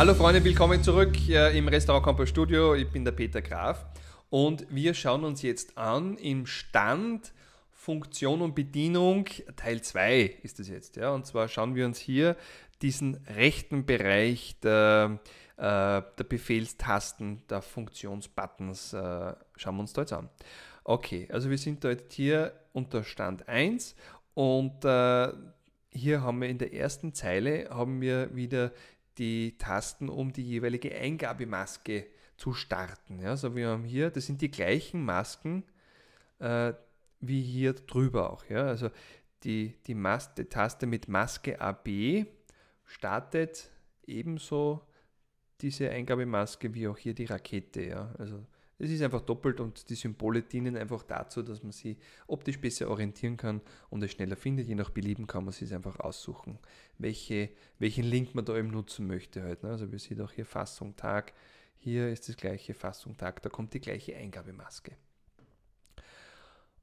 Hallo Freunde, willkommen zurück äh, im Restaurant Campus Studio. Ich bin der Peter Graf und wir schauen uns jetzt an im Stand Funktion und Bedienung Teil 2 ist es jetzt. Ja? Und zwar schauen wir uns hier diesen rechten Bereich der, äh, der Befehlstasten, der Funktionsbuttons, äh, schauen wir uns da jetzt an. Okay, also wir sind da jetzt hier unter Stand 1 und äh, hier haben wir in der ersten Zeile haben wir wieder die Tasten, um die jeweilige Eingabemaske zu starten. Ja, also wir haben hier, das sind die gleichen Masken äh, wie hier drüber auch. Ja, also die, die, Mas die Taste mit Maske AB startet ebenso diese Eingabemaske wie auch hier die Rakete. Ja, also es ist einfach doppelt und die Symbole dienen einfach dazu, dass man sie optisch besser orientieren kann und es schneller findet. Je nach Belieben kann man sich einfach aussuchen, welche, welchen Link man da eben nutzen möchte. Halt, ne? Also wir sehen auch hier Fassung Tag, hier ist das gleiche Fassung Tag, da kommt die gleiche Eingabemaske.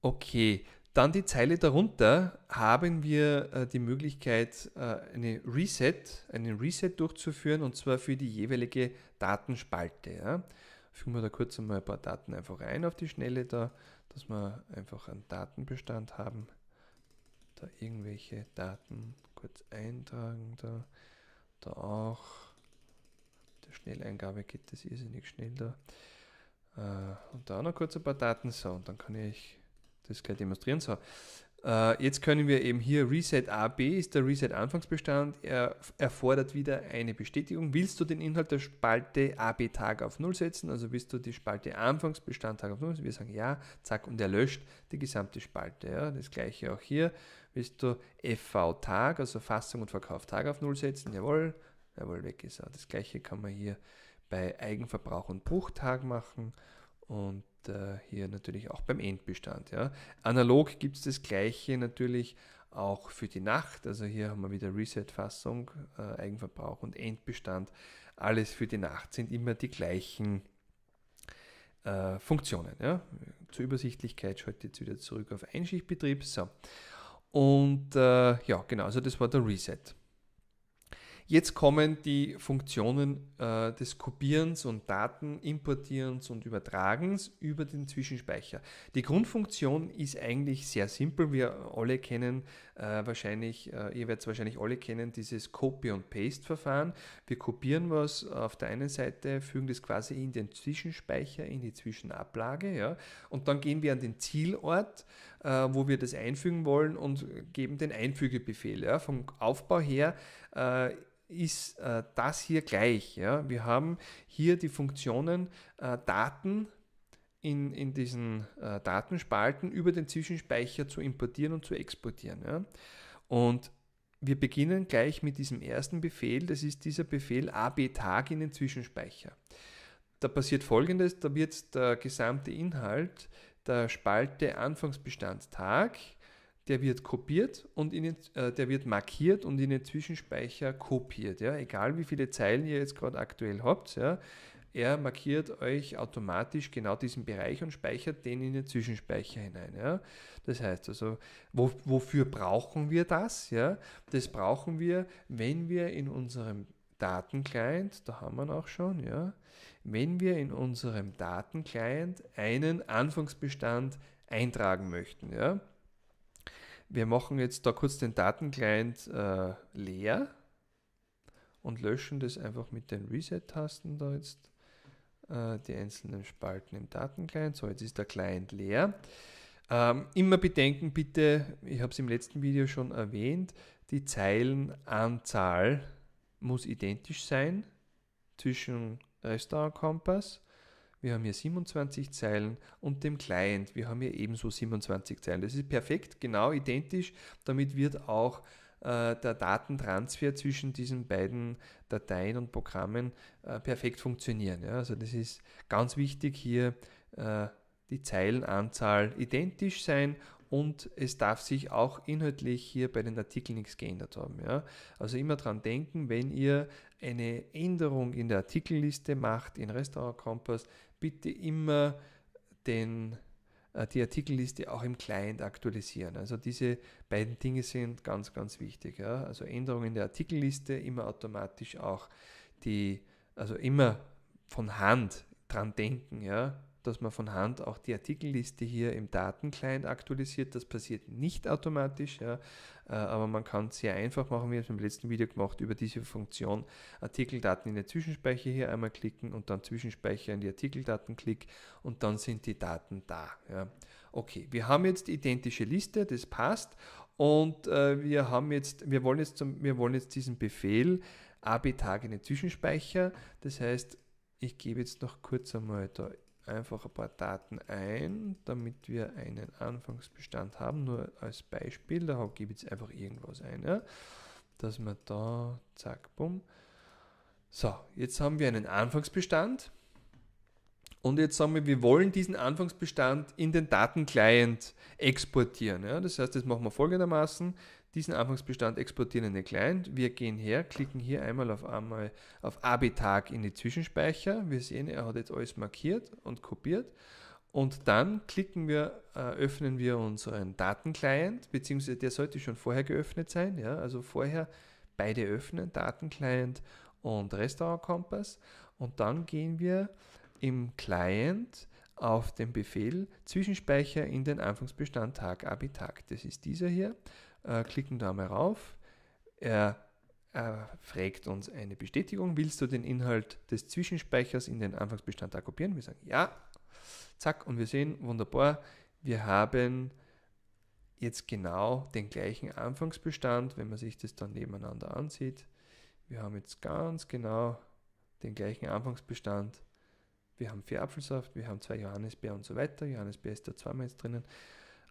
Okay, dann die Zeile darunter haben wir äh, die Möglichkeit, äh, eine Reset, einen Reset durchzuführen und zwar für die jeweilige Datenspalte. Ja? fügen wir da kurz einmal ein paar Daten einfach rein auf die Schnelle da, dass wir einfach einen Datenbestand haben. Da irgendwelche Daten kurz eintragen da, da auch. Der Schnelleingabe geht das irrsinnig schnell da. Äh, und da auch noch kurz ein paar Daten so und dann kann ich das gleich demonstrieren. So, äh, jetzt können wir eben hier Reset AB ist der Reset Anfangsbestand. Er erfordert wieder eine Bestätigung. Willst du den Inhalt der Spalte AB Tag auf 0 setzen? Also willst du die Spalte Anfangsbestand Tag auf 0? Wir sagen ja, zack, und er löscht die gesamte Spalte. Ja. Das gleiche auch hier. Willst du FV Tag, also Fassung und Verkauf Tag auf 0 setzen? Jawohl, jawohl, weg ist er. Das gleiche kann man hier bei Eigenverbrauch und Bruchtag machen und äh, hier natürlich auch beim Endbestand. Ja. Analog gibt es das gleiche natürlich auch für die Nacht. Also hier haben wir wieder Reset-Fassung, äh, Eigenverbrauch und Endbestand. Alles für die Nacht sind immer die gleichen äh, Funktionen. Ja. Zur Übersichtlichkeit schalte ich jetzt wieder zurück auf Einschichtbetrieb. So. Und äh, ja, genau, also das war der Reset. Jetzt kommen die Funktionen äh, des Kopierens und Datenimportierens und Übertragens über den Zwischenspeicher. Die Grundfunktion ist eigentlich sehr simpel. Wir alle kennen äh, wahrscheinlich, äh, ihr werdet es wahrscheinlich alle kennen, dieses Copy und Paste Verfahren. Wir kopieren was auf der einen Seite, fügen das quasi in den Zwischenspeicher, in die Zwischenablage, ja, und dann gehen wir an den Zielort, äh, wo wir das einfügen wollen und geben den Einfügebefehl. Ja. Vom Aufbau her äh, ist äh, das hier gleich. Ja? Wir haben hier die Funktionen äh, Daten in, in diesen äh, Datenspalten über den Zwischenspeicher zu importieren und zu exportieren. Ja? Und wir beginnen gleich mit diesem ersten Befehl, das ist dieser Befehl ab-tag in den Zwischenspeicher. Da passiert folgendes, da wird der gesamte Inhalt der Spalte Anfangsbestand Tag der wird kopiert und in äh, der wird markiert und in den Zwischenspeicher kopiert. Ja? Egal wie viele Zeilen ihr jetzt gerade aktuell habt, ja? er markiert euch automatisch genau diesen Bereich und speichert den in den Zwischenspeicher hinein. Ja? Das heißt also, wo, wofür brauchen wir das? Ja? Das brauchen wir, wenn wir in unserem Datenclient, da haben wir ihn auch schon, ja, wenn wir in unserem Datenclient einen Anfangsbestand eintragen möchten. Ja? Wir machen jetzt da kurz den Datenclient äh, leer und löschen das einfach mit den Reset-Tasten da jetzt äh, die einzelnen Spalten im Datenclient. So, jetzt ist der Client leer. Ähm, immer bedenken bitte, ich habe es im letzten Video schon erwähnt, die Zeilenanzahl muss identisch sein zwischen Restaurant Kompass wir haben hier 27 Zeilen und dem Client, wir haben hier ebenso 27 Zeilen. Das ist perfekt, genau identisch. Damit wird auch äh, der Datentransfer zwischen diesen beiden Dateien und Programmen äh, perfekt funktionieren. Ja? Also das ist ganz wichtig hier äh, die Zeilenanzahl identisch sein und es darf sich auch inhaltlich hier bei den Artikeln nichts geändert haben. Ja? Also immer daran denken, wenn ihr eine Änderung in der Artikelliste macht in Restaurant Kompass, bitte immer den, äh, die Artikelliste auch im Client aktualisieren. Also diese beiden Dinge sind ganz, ganz wichtig. Ja? Also Änderungen der Artikelliste immer automatisch auch die, also immer von Hand dran denken, ja? dass man von Hand auch die Artikelliste hier im Datenclient aktualisiert. Das passiert nicht automatisch, ja, äh, aber man kann es sehr einfach machen. wie haben es im letzten Video gemacht über diese Funktion Artikeldaten in den Zwischenspeicher hier einmal klicken und dann Zwischenspeicher in die Artikeldaten klicken und dann sind die Daten da. Ja. Okay, wir haben jetzt identische Liste, das passt und äh, wir haben jetzt, wir wollen jetzt, zum, wir wollen jetzt diesen Befehl ab tage in den Zwischenspeicher. Das heißt, ich gebe jetzt noch kurz einmal da einfach ein paar Daten ein, damit wir einen Anfangsbestand haben. Nur als Beispiel, da gebe ich jetzt einfach irgendwas ein, ja? dass wir da, zack, bumm. So, jetzt haben wir einen Anfangsbestand und jetzt sagen wir, wir wollen diesen Anfangsbestand in den Datenclient exportieren. Ja? Das heißt, das machen wir folgendermaßen. Diesen Anfangsbestand exportieren in den Client. Wir gehen her, klicken hier einmal auf einmal auf ab in den Zwischenspeicher. Wir sehen, er hat jetzt alles markiert und kopiert. Und dann klicken wir, äh, öffnen wir unseren Datenclient, beziehungsweise der sollte schon vorher geöffnet sein. Ja? Also vorher beide öffnen, Datenclient und Restaurant Compass. Und dann gehen wir im Client auf den Befehl Zwischenspeicher in den Anfangsbestand Tag Abitag. Das ist dieser hier äh, klicken da mal rauf. Er, er, fragt uns eine Bestätigung, willst du den Inhalt des Zwischenspeichers in den Anfangsbestand da kopieren? Wir sagen ja, zack, und wir sehen, wunderbar, wir haben jetzt genau den gleichen Anfangsbestand, wenn man sich das dann nebeneinander ansieht. Wir haben jetzt ganz genau den gleichen Anfangsbestand. Wir haben vier Apfelsaft, wir haben zwei Johannisbeer und so weiter. Johannisbeer ist da zweimal jetzt drinnen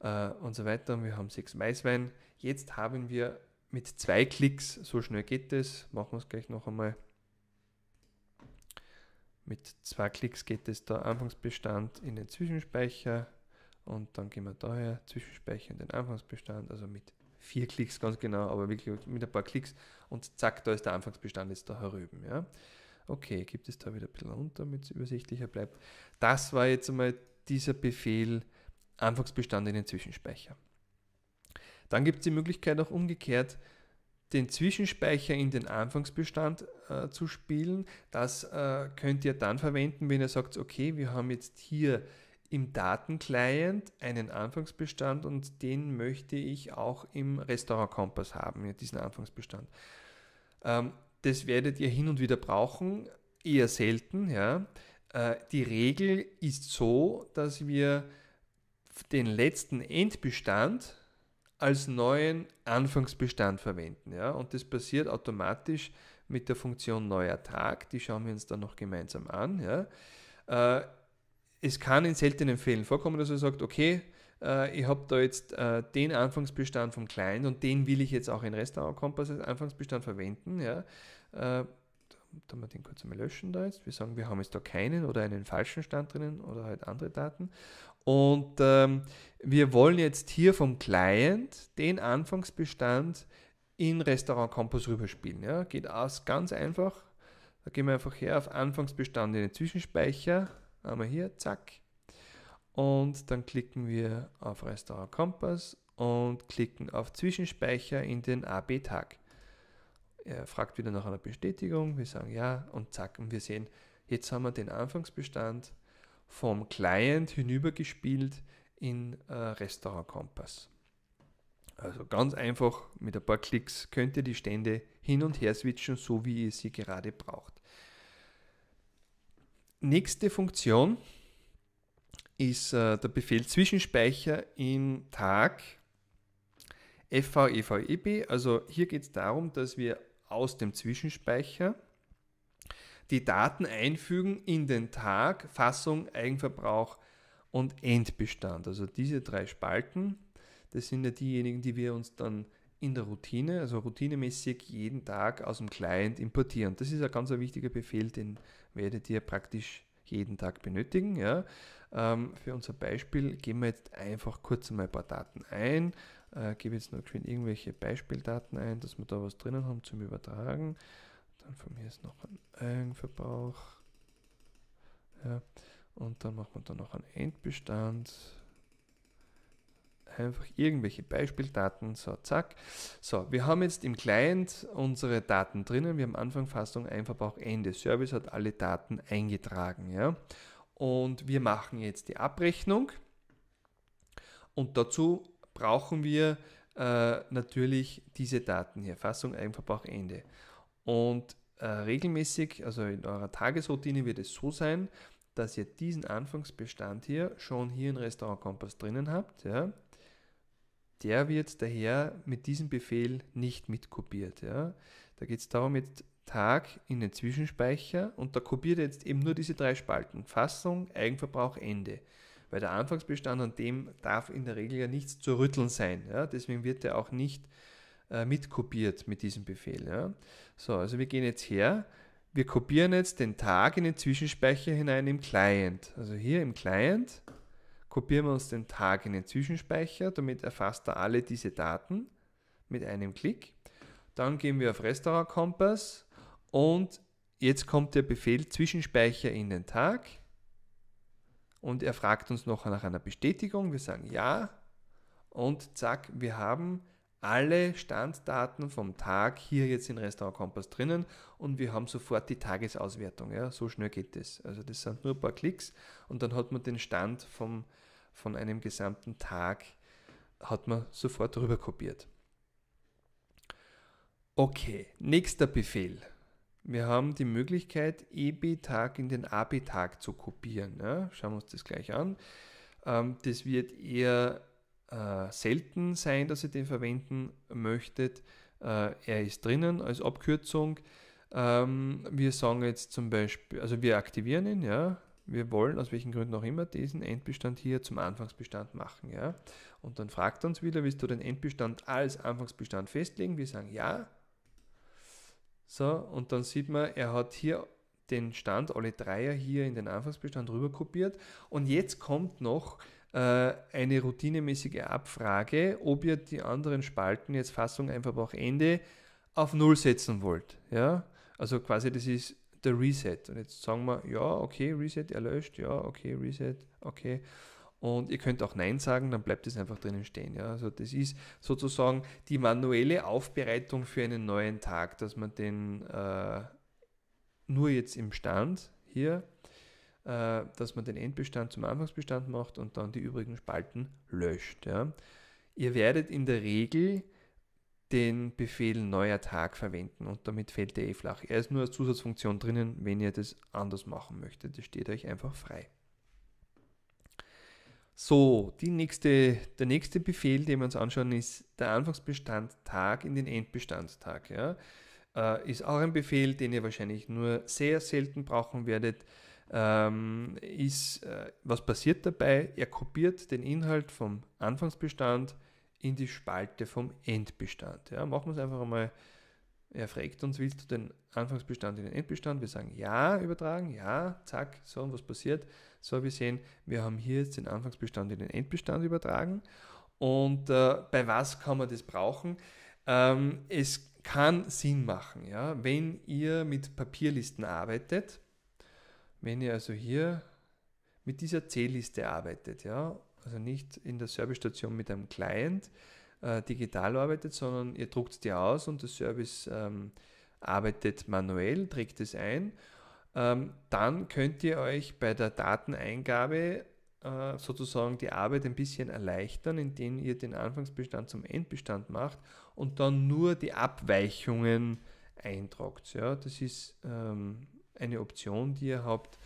äh, und so weiter. Und wir haben sechs Maiswein. Jetzt haben wir mit zwei Klicks, so schnell geht es, machen wir es gleich noch einmal. Mit zwei Klicks geht es da Anfangsbestand in den Zwischenspeicher und dann gehen wir daher Zwischenspeicher in den Anfangsbestand, also mit vier Klicks ganz genau, aber wirklich mit ein paar Klicks und zack, da ist der Anfangsbestand jetzt da herüben. Ja? Okay, gibt es da wieder ein bisschen runter, damit es übersichtlicher bleibt. Das war jetzt einmal dieser Befehl, Anfangsbestand in den Zwischenspeicher. Dann gibt es die Möglichkeit auch umgekehrt, den Zwischenspeicher in den Anfangsbestand äh, zu spielen. Das äh, könnt ihr dann verwenden, wenn ihr sagt, okay, wir haben jetzt hier im Datenclient einen Anfangsbestand und den möchte ich auch im Restaurant Kompass haben, ja, diesen Anfangsbestand. Ähm, das werdet ihr hin und wieder brauchen, eher selten. Ja. Äh, die Regel ist so, dass wir den letzten Endbestand als neuen Anfangsbestand verwenden. Ja? Und das passiert automatisch mit der Funktion neuer Tag. Die schauen wir uns dann noch gemeinsam an. Ja? Äh, es kann in seltenen Fällen vorkommen, dass er sagt, okay, äh, ich habe da jetzt äh, den Anfangsbestand vom Client und den will ich jetzt auch in Restaurant Kompass als Anfangsbestand verwenden. Ja? Äh, da wir den kurz einmal löschen da jetzt. Wir sagen, wir haben jetzt da keinen oder einen falschen Stand drinnen oder halt andere Daten. Und ähm, wir wollen jetzt hier vom Client den Anfangsbestand in Restaurant Campus rüberspielen. Ja? Geht aus ganz einfach. Da gehen wir einfach her auf Anfangsbestand in den Zwischenspeicher. Einmal hier, zack. Und dann klicken wir auf Restaurant Campus und klicken auf Zwischenspeicher in den AB-Tag. Er fragt wieder nach einer Bestätigung. Wir sagen ja und zack. Und wir sehen, jetzt haben wir den Anfangsbestand vom Client hinübergespielt in äh, Restaurant Compass. Also ganz einfach mit ein paar Klicks könnt ihr die Stände hin und her switchen, so wie ihr sie gerade braucht. Nächste Funktion ist äh, der Befehl Zwischenspeicher im Tag FVEVEB. Also hier geht es darum, dass wir aus dem Zwischenspeicher die Daten einfügen in den Tag, Fassung, Eigenverbrauch und Endbestand. Also diese drei Spalten, das sind ja diejenigen, die wir uns dann in der Routine, also routinemäßig jeden Tag aus dem Client importieren. Das ist ein ganz wichtiger Befehl, den werdet ihr praktisch jeden Tag benötigen. Ja. Ähm, für unser Beispiel geben wir jetzt einfach kurz mal ein paar Daten ein. Ich äh, gebe jetzt noch irgendwelche Beispieldaten ein, dass wir da was drinnen haben zum Übertragen. Dann von mir ist noch ein Eigenverbrauch. Ja. Und dann machen wir da noch einen Endbestand. Einfach irgendwelche Beispieldaten. So, zack. So, wir haben jetzt im Client unsere Daten drinnen. Wir haben Anfang, Fassung, Einverbrauch, Ende. Service hat alle Daten eingetragen. Ja. Und wir machen jetzt die Abrechnung. Und dazu brauchen wir äh, natürlich diese Daten hier. Fassung, Eigenverbrauch, Ende. Und äh, regelmäßig, also in eurer Tagesroutine wird es so sein, dass ihr diesen Anfangsbestand hier schon hier in Restaurant Kompass drinnen habt. Ja. Der wird daher mit diesem Befehl nicht mitkopiert. Ja. Da geht es darum, jetzt Tag in den Zwischenspeicher und da kopiert ihr jetzt eben nur diese drei Spalten. Fassung, Eigenverbrauch, Ende. Weil der Anfangsbestand an dem darf in der Regel ja nichts zu rütteln sein. Ja. Deswegen wird er auch nicht äh, mitkopiert mit diesem Befehl. Ja. So, also wir gehen jetzt her, wir kopieren jetzt den Tag in den Zwischenspeicher hinein im Client. Also hier im Client kopieren wir uns den Tag in den Zwischenspeicher, damit erfasst er alle diese Daten mit einem Klick. Dann gehen wir auf Restaurant Compass und jetzt kommt der Befehl Zwischenspeicher in den Tag und er fragt uns noch nach einer Bestätigung. Wir sagen ja und zack, wir haben alle Standdaten vom Tag hier jetzt in Restaurant Kompass drinnen und wir haben sofort die Tagesauswertung. Ja? So schnell geht das. Also das sind nur ein paar Klicks und dann hat man den Stand vom, von einem gesamten Tag, hat man sofort drüber kopiert. Okay, nächster Befehl. Wir haben die Möglichkeit, EB-Tag in den AB-Tag zu kopieren. Ja? Schauen wir uns das gleich an. Ähm, das wird eher äh, selten sein, dass ihr den verwenden möchtet. Äh, er ist drinnen als Abkürzung. Ähm, wir sagen jetzt zum Beispiel, also wir aktivieren ihn, ja. Wir wollen aus welchen Gründen auch immer diesen Endbestand hier zum Anfangsbestand machen, ja. Und dann fragt er uns wieder, willst du den Endbestand als Anfangsbestand festlegen? Wir sagen ja. So, und dann sieht man, er hat hier den Stand, alle Dreier hier in den Anfangsbestand rüber kopiert. Und jetzt kommt noch äh, eine routinemäßige Abfrage, ob ihr die anderen Spalten, jetzt Fassung, einfach auch Ende, auf Null setzen wollt. Ja? Also quasi das ist der Reset. Und jetzt sagen wir, ja, okay, Reset erlöscht, ja, okay, Reset, okay. Und ihr könnt auch Nein sagen, dann bleibt es einfach drinnen stehen. Ja? Also das ist sozusagen die manuelle Aufbereitung für einen neuen Tag, dass man den äh, nur jetzt im Stand hier äh, dass man den Endbestand zum Anfangsbestand macht und dann die übrigen Spalten löscht. Ja. Ihr werdet in der Regel den Befehl neuer Tag verwenden und damit fällt der e flach. Er ist nur als Zusatzfunktion drinnen, wenn ihr das anders machen möchtet. Das steht euch einfach frei. So, nächste, der nächste Befehl, den wir uns anschauen, ist der Anfangsbestand Tag in den Endbestand Tag. Ja. Äh, ist auch ein Befehl, den ihr wahrscheinlich nur sehr selten brauchen werdet ähm, ist, äh, was passiert dabei? Er kopiert den Inhalt vom Anfangsbestand in die Spalte vom Endbestand. Ja, machen wir es einfach einmal. Er fragt uns, willst du den Anfangsbestand in den Endbestand? Wir sagen ja, übertragen, ja, zack, so und was passiert? So, wir sehen, wir haben hier jetzt den Anfangsbestand in den Endbestand übertragen. Und äh, bei was kann man das brauchen? Ähm, es kann Sinn machen, ja, wenn ihr mit Papierlisten arbeitet wenn ihr also hier mit dieser C-Liste arbeitet, ja, also nicht in der Servicestation mit einem Client äh, digital arbeitet, sondern ihr druckt die aus und der Service ähm, arbeitet manuell, trägt es ein, ähm, dann könnt ihr euch bei der Dateneingabe äh, sozusagen die Arbeit ein bisschen erleichtern, indem ihr den Anfangsbestand zum Endbestand macht und dann nur die Abweichungen eintragt. Ja, das ist ähm, eine Option, die ihr habt,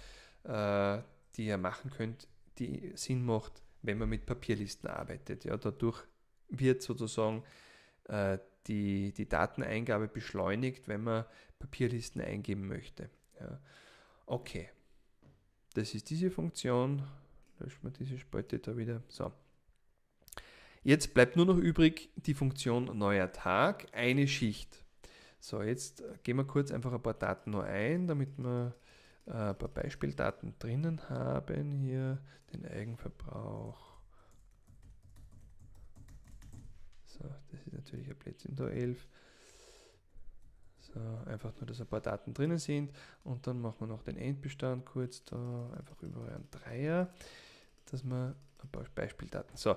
äh, die ihr machen könnt, die Sinn macht, wenn man mit Papierlisten arbeitet. Ja, dadurch wird sozusagen äh, die, die Dateneingabe beschleunigt, wenn man Papierlisten eingeben möchte. Ja. Okay, das ist diese Funktion. Löschen wir diese Spalte da wieder. So. Jetzt bleibt nur noch übrig die Funktion neuer Tag, eine Schicht. So, jetzt gehen wir kurz einfach ein paar Daten nur ein, damit wir äh, ein paar Beispieldaten drinnen haben. Hier den Eigenverbrauch. So, das ist natürlich ein Blödsinn, da 11. So, einfach nur, dass ein paar Daten drinnen sind. Und dann machen wir noch den Endbestand kurz da, einfach über einen Dreier, dass wir ein paar Beispieldaten. So,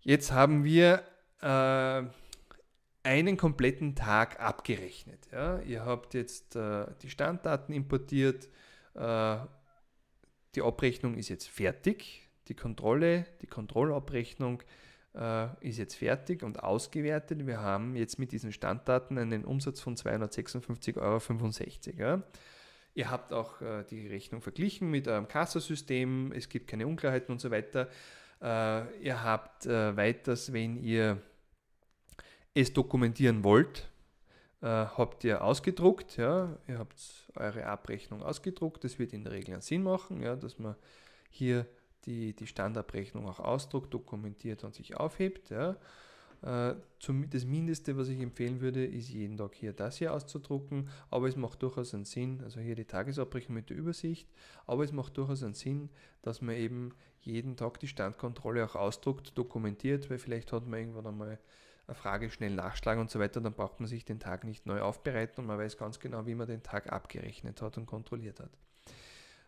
jetzt haben wir äh, einen kompletten Tag abgerechnet. Ja? Ihr habt jetzt äh, die Standdaten importiert, äh, die Abrechnung ist jetzt fertig, die Kontrolle, die Kontrollabrechnung äh, ist jetzt fertig und ausgewertet. Wir haben jetzt mit diesen Standdaten einen Umsatz von 256,65 Euro. Ja? Ihr habt auch äh, die Rechnung verglichen mit eurem Kassasystem, es gibt keine Unklarheiten und so weiter. Äh, ihr habt äh, weiters, wenn ihr es dokumentieren wollt, äh, habt ihr ausgedruckt, ja, ihr habt eure Abrechnung ausgedruckt, das wird in der Regel einen Sinn machen, ja, dass man hier die, die Standardabrechnung auch ausdruckt, dokumentiert und sich aufhebt. Ja. Äh, das Mindeste, was ich empfehlen würde, ist jeden Tag hier das hier auszudrucken, aber es macht durchaus einen Sinn, also hier die Tagesabrechnung mit der Übersicht, aber es macht durchaus einen Sinn, dass man eben jeden Tag die Standkontrolle auch ausdruckt, dokumentiert, weil vielleicht hat man irgendwann einmal eine Frage schnell nachschlagen und so weiter, dann braucht man sich den Tag nicht neu aufbereiten und man weiß ganz genau, wie man den Tag abgerechnet hat und kontrolliert hat.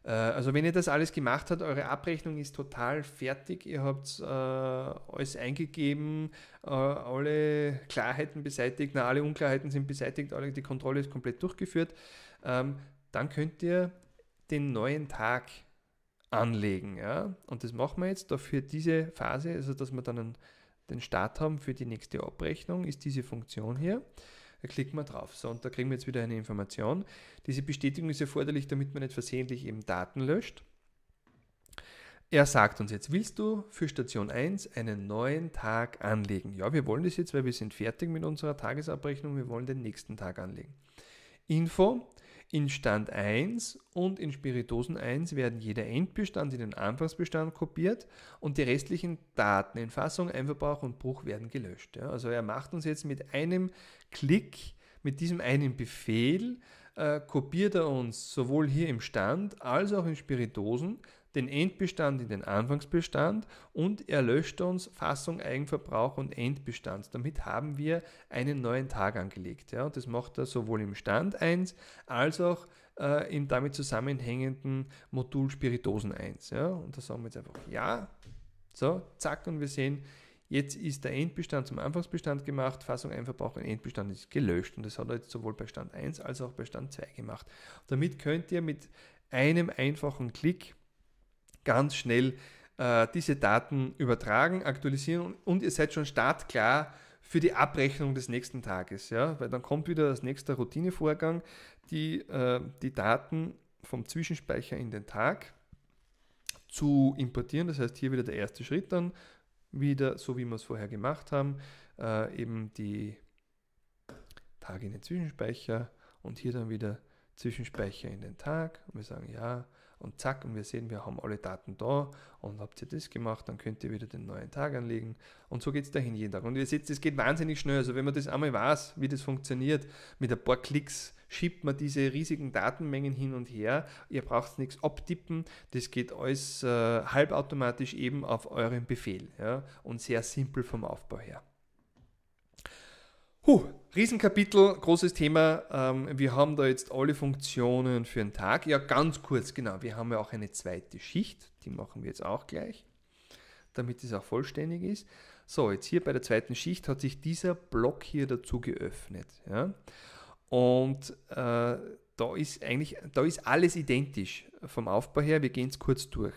Äh, also wenn ihr das alles gemacht habt, eure Abrechnung ist total fertig, ihr habt äh, alles eingegeben, äh, alle Klarheiten beseitigt, na, alle Unklarheiten sind beseitigt, alle, die Kontrolle ist komplett durchgeführt, ähm, dann könnt ihr den neuen Tag anlegen. Ja? Und das machen wir jetzt dafür diese Phase, also dass wir dann einen den Start haben für die nächste Abrechnung, ist diese Funktion hier. Da klicken wir drauf. So, und da kriegen wir jetzt wieder eine Information. Diese Bestätigung ist erforderlich, damit man nicht versehentlich eben Daten löscht. Er sagt uns jetzt, willst du für Station 1 einen neuen Tag anlegen? Ja, wir wollen das jetzt, weil wir sind fertig mit unserer Tagesabrechnung. Wir wollen den nächsten Tag anlegen. Info, in Stand 1 und in Spiritosen 1 werden jeder Endbestand in den Anfangsbestand kopiert und die restlichen Daten in Fassung, Einverbrauch und Bruch werden gelöscht. Ja, also er macht uns jetzt mit einem Klick, mit diesem einen Befehl, äh, kopiert er uns sowohl hier im Stand als auch in Spiritosen den Endbestand in den Anfangsbestand und er löscht uns Fassung, Eigenverbrauch und Endbestand. Damit haben wir einen neuen Tag angelegt. Ja? Und das macht er sowohl im Stand 1 als auch äh, im damit zusammenhängenden Modul Spiritosen 1. Ja? Und da sagen wir jetzt einfach Ja. So, zack, und wir sehen, Jetzt ist der Endbestand zum Anfangsbestand gemacht, Fassung, Einverbrauch und Endbestand ist gelöscht. Und das hat er jetzt sowohl bei Stand 1 als auch bei Stand 2 gemacht. Damit könnt ihr mit einem einfachen Klick ganz schnell äh, diese Daten übertragen, aktualisieren und ihr seid schon startklar für die Abrechnung des nächsten Tages. Ja? Weil dann kommt wieder das nächste Routinevorgang, die, äh, die Daten vom Zwischenspeicher in den Tag zu importieren. Das heißt, hier wieder der erste Schritt dann, wieder so wie wir es vorher gemacht haben, äh, eben die Tage in den Zwischenspeicher und hier dann wieder Zwischenspeicher in den Tag. Und wir sagen ja, und zack, und wir sehen, wir haben alle Daten da und habt ihr das gemacht, dann könnt ihr wieder den neuen Tag anlegen und so geht es dahin jeden Tag. Und ihr seht, es geht wahnsinnig schnell. Also wenn man das einmal weiß, wie das funktioniert, mit ein paar Klicks schiebt man diese riesigen Datenmengen hin und her. Ihr braucht nichts abtippen, das geht alles äh, halbautomatisch eben auf euren Befehl ja, und sehr simpel vom Aufbau her. Huh, Riesenkapitel, großes Thema. Ähm, wir haben da jetzt alle Funktionen für einen Tag. Ja, ganz kurz, genau. Wir haben ja auch eine zweite Schicht. Die machen wir jetzt auch gleich, damit es auch vollständig ist. So, jetzt hier bei der zweiten Schicht hat sich dieser Block hier dazu geöffnet. Ja? Und äh, da ist eigentlich, da ist alles identisch vom Aufbau her. Wir gehen es kurz durch.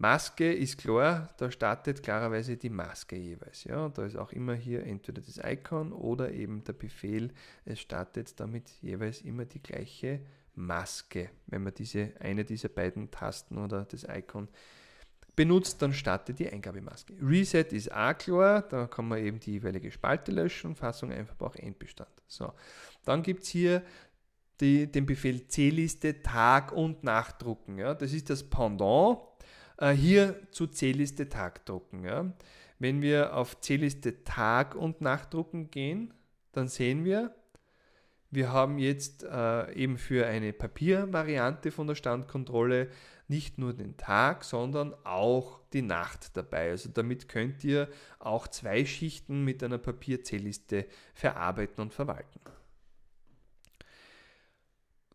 Maske ist klar, da startet klarerweise die Maske jeweils. Ja? Da ist auch immer hier entweder das Icon oder eben der Befehl, es startet damit jeweils immer die gleiche Maske. Wenn man diese, eine dieser beiden Tasten oder das Icon benutzt, dann startet die Eingabemaske. Reset ist auch klar, da kann man eben die jeweilige Spalte löschen, Fassung, einfach auch Endbestand. So, dann gibt es hier die, den Befehl C-Liste Tag und Nachdrucken. Ja? Das ist das Pendant äh, hier zu C-Liste Tag drucken. Ja. Wenn wir auf C-Liste Tag und Nachtdrucken gehen, dann sehen wir, wir haben jetzt äh, eben für eine Papiervariante von der Standkontrolle nicht nur den Tag, sondern auch die Nacht dabei. Also damit könnt ihr auch zwei Schichten mit einer papier verarbeiten und verwalten.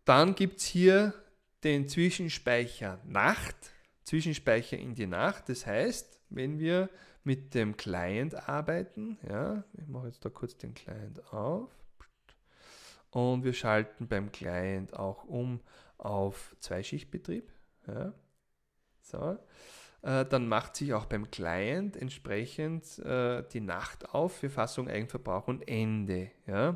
Dann gibt es hier den Zwischenspeicher Nacht. Zwischenspeicher in die Nacht. Das heißt, wenn wir mit dem Client arbeiten, ja, ich mache jetzt da kurz den Client auf und wir schalten beim Client auch um auf Zweischichtbetrieb. Ja, so. Äh, dann macht sich auch beim Client entsprechend äh, die Nacht auf für Fassung, Eigenverbrauch und Ende. Ja.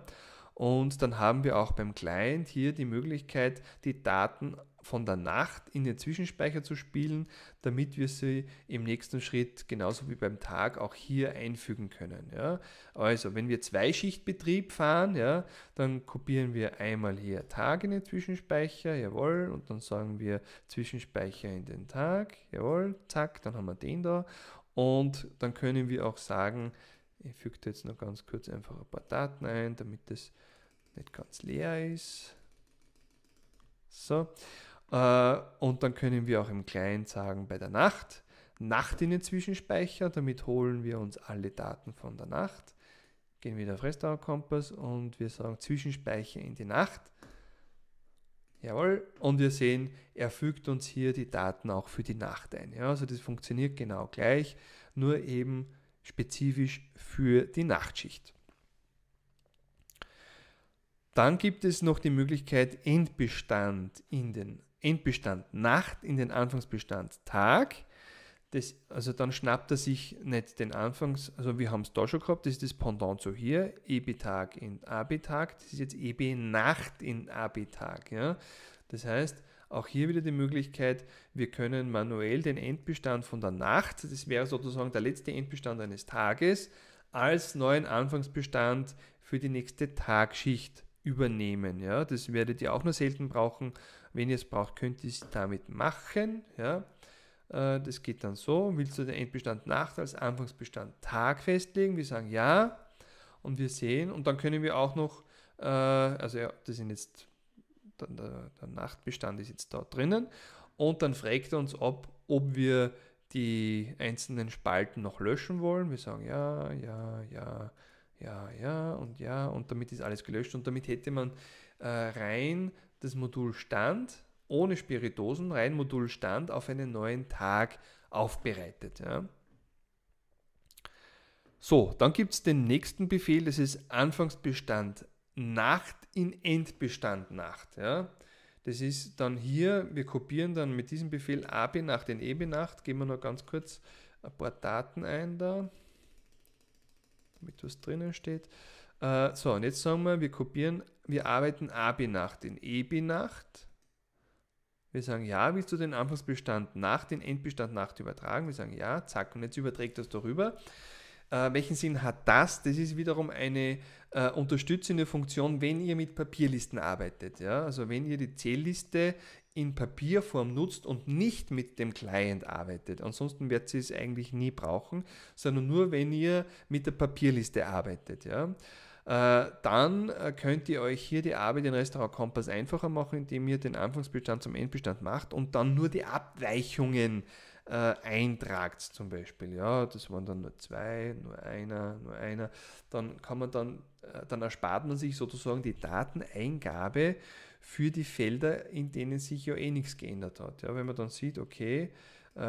Und dann haben wir auch beim Client hier die Möglichkeit, die Daten von der Nacht in den Zwischenspeicher zu spielen, damit wir sie im nächsten Schritt genauso wie beim Tag auch hier einfügen können. Ja? Also wenn wir Zweischichtbetrieb fahren, ja, dann kopieren wir einmal hier Tag in den Zwischenspeicher, jawohl, und dann sagen wir Zwischenspeicher in den Tag, jawohl, zack, dann haben wir den da. Und dann können wir auch sagen, ich füge jetzt noch ganz kurz einfach ein paar Daten ein, damit das nicht ganz leer ist. So, äh, und dann können wir auch im Client sagen, bei der Nacht, Nacht in den Zwischenspeicher, damit holen wir uns alle Daten von der Nacht. Gehen wieder auf Restaurant Kompass und wir sagen Zwischenspeicher in die Nacht. Jawohl. Und wir sehen, er fügt uns hier die Daten auch für die Nacht ein. Ja, also das funktioniert genau gleich, nur eben spezifisch für die Nachtschicht. Dann gibt es noch die Möglichkeit, Endbestand in den Endbestand Nacht in den Anfangsbestand Tag. Das, also dann schnappt er sich nicht den Anfangs, also wir haben es da schon gehabt, das ist das Pendant zu hier, EB-Tag in AB-Tag, das ist jetzt EB-Nacht in AB-Tag. Ja? Das heißt, auch hier wieder die Möglichkeit, wir können manuell den Endbestand von der Nacht, das wäre sozusagen der letzte Endbestand eines Tages, als neuen Anfangsbestand für die nächste Tagschicht übernehmen. Ja? Das werdet ihr auch nur selten brauchen, wenn ihr es braucht, könnt ihr es damit machen. Ja. Äh, das geht dann so. Willst du den Endbestand Nacht als Anfangsbestand Tag festlegen? Wir sagen ja. Und wir sehen, und dann können wir auch noch, äh, also ja, das sind jetzt, der, der Nachtbestand ist jetzt da drinnen. Und dann fragt er uns, ob, ob wir die einzelnen Spalten noch löschen wollen. Wir sagen ja, ja, ja, ja, ja und ja. Und damit ist alles gelöscht. Und damit hätte man äh, rein das Modul Stand ohne Spiritosen, rein Modul Stand auf einen neuen Tag aufbereitet. Ja. So, dann gibt es den nächsten Befehl, das ist Anfangsbestand Nacht in Endbestand Nacht. Ja. Das ist dann hier, wir kopieren dann mit diesem Befehl AB Nacht in EB Nacht, geben wir noch ganz kurz ein paar Daten ein da, damit was drinnen steht. Äh, so, und jetzt sagen wir, wir kopieren wir arbeiten AB-Nacht in EB-Nacht. Wir sagen ja, willst du den Anfangsbestand nach den Endbestand Nacht übertragen? Wir sagen ja, zack, und jetzt überträgt das darüber. Äh, welchen Sinn hat das? Das ist wiederum eine äh, unterstützende Funktion, wenn ihr mit Papierlisten arbeitet. Ja? Also wenn ihr die Zählliste in Papierform nutzt und nicht mit dem Client arbeitet. Ansonsten werdet ihr es eigentlich nie brauchen, sondern nur, wenn ihr mit der Papierliste arbeitet. Ja? Äh, dann äh, könnt ihr euch hier die Arbeit in Restaurant Kompass einfacher machen, indem ihr den Anfangsbestand zum Endbestand macht und dann nur die Abweichungen äh, eintragt zum Beispiel. Ja, das waren dann nur zwei, nur einer, nur einer. Dann kann man dann, äh, dann erspart man sich sozusagen die Dateneingabe für die Felder, in denen sich ja eh nichts geändert hat. Ja, wenn man dann sieht, okay, äh,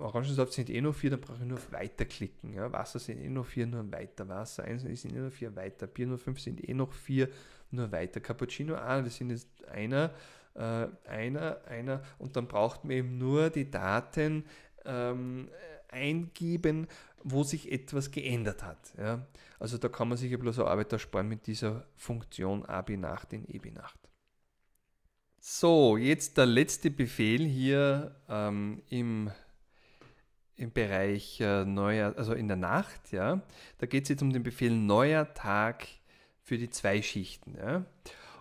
Orangensaft sind eh nur vier, dann brauche ich nur auf weiter klicken. Ja? Wasser sind eh nur vier, nur weiter. Wasser 1 sind eh nur vier, weiter. Bier nur 5 sind eh noch vier, nur weiter. Cappuccino, ah, das sind jetzt einer, äh, einer, einer. Und dann braucht man eben nur die Daten ähm, eingeben, wo sich etwas geändert hat. Ja? Also da kann man sich ja bloß eine Arbeit ersparen mit dieser Funktion ab nach den eb nach. So, jetzt der letzte Befehl hier ähm, im, im Bereich äh, neuer, also in der Nacht, ja. Da geht es jetzt um den Befehl neuer Tag für die zwei Schichten. Ja.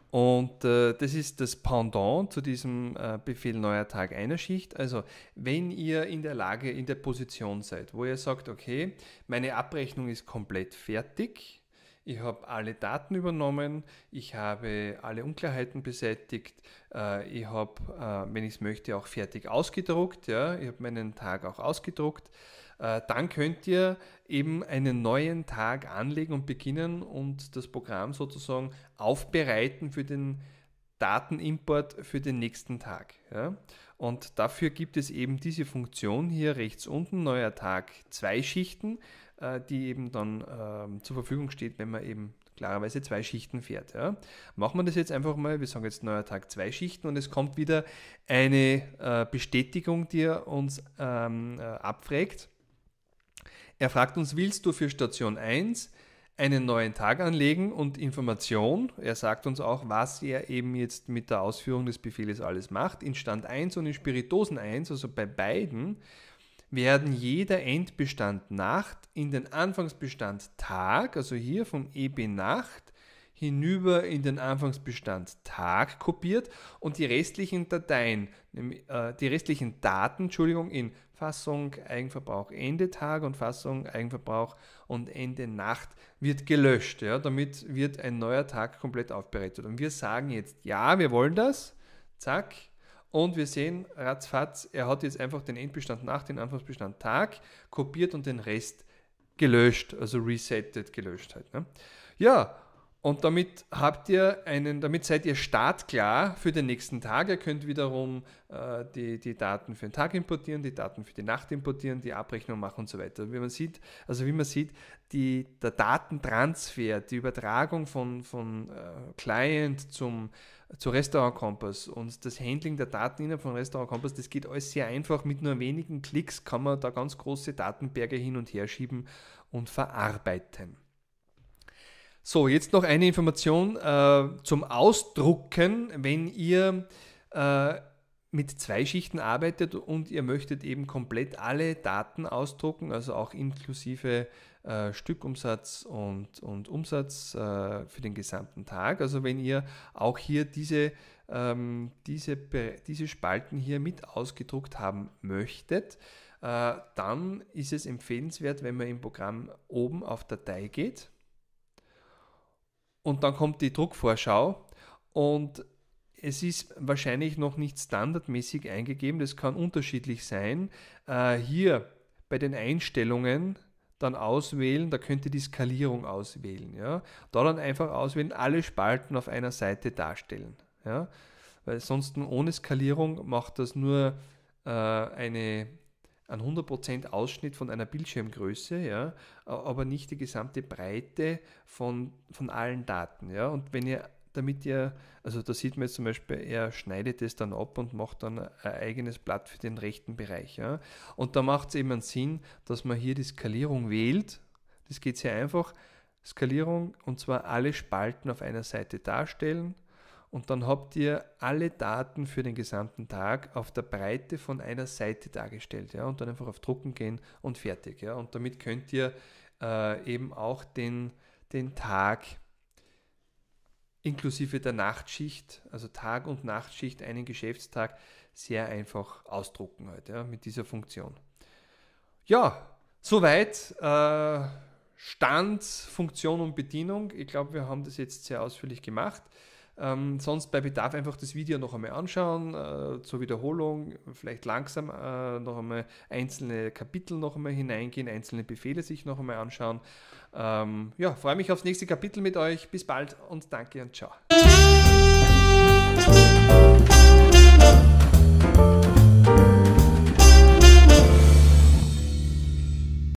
Und äh, das ist das Pendant zu diesem äh, Befehl neuer Tag einer Schicht. Also wenn ihr in der Lage, in der Position seid, wo ihr sagt, okay, meine Abrechnung ist komplett fertig, ich habe alle Daten übernommen, ich habe alle Unklarheiten beseitigt, äh, ich habe, äh, wenn ich es möchte, auch fertig ausgedruckt, ja, ich habe meinen Tag auch ausgedruckt. Äh, dann könnt ihr eben einen neuen Tag anlegen und beginnen und das Programm sozusagen aufbereiten für den Datenimport für den nächsten Tag. Ja. Und dafür gibt es eben diese Funktion hier rechts unten, neuer Tag, zwei Schichten äh, die eben dann äh, zur Verfügung steht, wenn man eben klarerweise zwei Schichten fährt. Ja. Machen wir das jetzt einfach mal, wir sagen jetzt neuer Tag zwei Schichten und es kommt wieder eine äh, Bestätigung, die er uns ähm, äh, abfragt. Er fragt uns, willst du für Station 1 einen neuen Tag anlegen und Information. Er sagt uns auch, was er eben jetzt mit der Ausführung des Befehls alles macht. In Stand 1 und in Spiritosen 1, also bei beiden, werden jeder Endbestand Nacht in den Anfangsbestand Tag, also hier vom EB Nacht hinüber in den Anfangsbestand Tag kopiert und die restlichen Dateien, äh, die restlichen Daten, Entschuldigung, in Fassung, Eigenverbrauch, Ende Tag und Fassung, Eigenverbrauch und Ende Nacht wird gelöscht. Ja? Damit wird ein neuer Tag komplett aufbereitet. Und wir sagen jetzt, ja, wir wollen das. Zack, und wir sehen ratzfatz, er hat jetzt einfach den Endbestand Nacht, den Anfangsbestand Tag kopiert und den Rest gelöscht, also resettet, gelöscht halt. Ne? Ja, und damit habt ihr einen, damit seid ihr startklar für den nächsten Tag. Ihr könnt wiederum äh, die, die Daten für den Tag importieren, die Daten für die Nacht importieren, die Abrechnung machen und so weiter. Wie man sieht, also wie man sieht, die, der Datentransfer, die Übertragung von, von äh, Client zum zu Restaurant Compass und das Handling der Daten innerhalb von Restaurant Compass, das geht alles sehr einfach. Mit nur wenigen Klicks kann man da ganz große Datenberge hin und her schieben und verarbeiten. So, jetzt noch eine Information äh, zum Ausdrucken, wenn ihr äh, mit zwei Schichten arbeitet und ihr möchtet eben komplett alle Daten ausdrucken, also auch inklusive äh, Stückumsatz und, und Umsatz äh, für den gesamten Tag. Also wenn ihr auch hier diese, ähm, diese, diese Spalten hier mit ausgedruckt haben möchtet, äh, dann ist es empfehlenswert, wenn man im Programm oben auf Datei geht und dann kommt die Druckvorschau und es ist wahrscheinlich noch nicht standardmäßig eingegeben, das kann unterschiedlich sein. Äh, hier bei den Einstellungen dann auswählen, da könnt ihr die Skalierung auswählen. Ja? Da dann einfach auswählen, alle Spalten auf einer Seite darstellen. Ja? Weil sonst ohne Skalierung macht das nur äh, eine, einen 100% Ausschnitt von einer Bildschirmgröße, ja? aber nicht die gesamte Breite von, von allen Daten. Ja? Und wenn ihr damit ihr, also da sieht man jetzt zum Beispiel, er schneidet es dann ab und macht dann ein eigenes Blatt für den rechten Bereich. Ja. Und da macht es eben einen Sinn, dass man hier die Skalierung wählt. Das geht sehr einfach. Skalierung und zwar alle Spalten auf einer Seite darstellen und dann habt ihr alle Daten für den gesamten Tag auf der Breite von einer Seite dargestellt. Ja? Und dann einfach auf Drucken gehen und fertig. Ja? Und damit könnt ihr äh, eben auch den, den Tag inklusive der Nachtschicht, also Tag- und Nachtschicht, einen Geschäftstag, sehr einfach ausdrucken heute ja, mit dieser Funktion. Ja, soweit. Äh, Stand, Funktion und Bedienung. Ich glaube, wir haben das jetzt sehr ausführlich gemacht. Ähm, sonst bei Bedarf einfach das Video noch einmal anschauen, äh, zur Wiederholung, vielleicht langsam äh, noch einmal einzelne Kapitel noch einmal hineingehen, einzelne Befehle sich noch einmal anschauen. Ähm, ja, freue mich aufs nächste Kapitel mit euch. Bis bald und danke und ciao.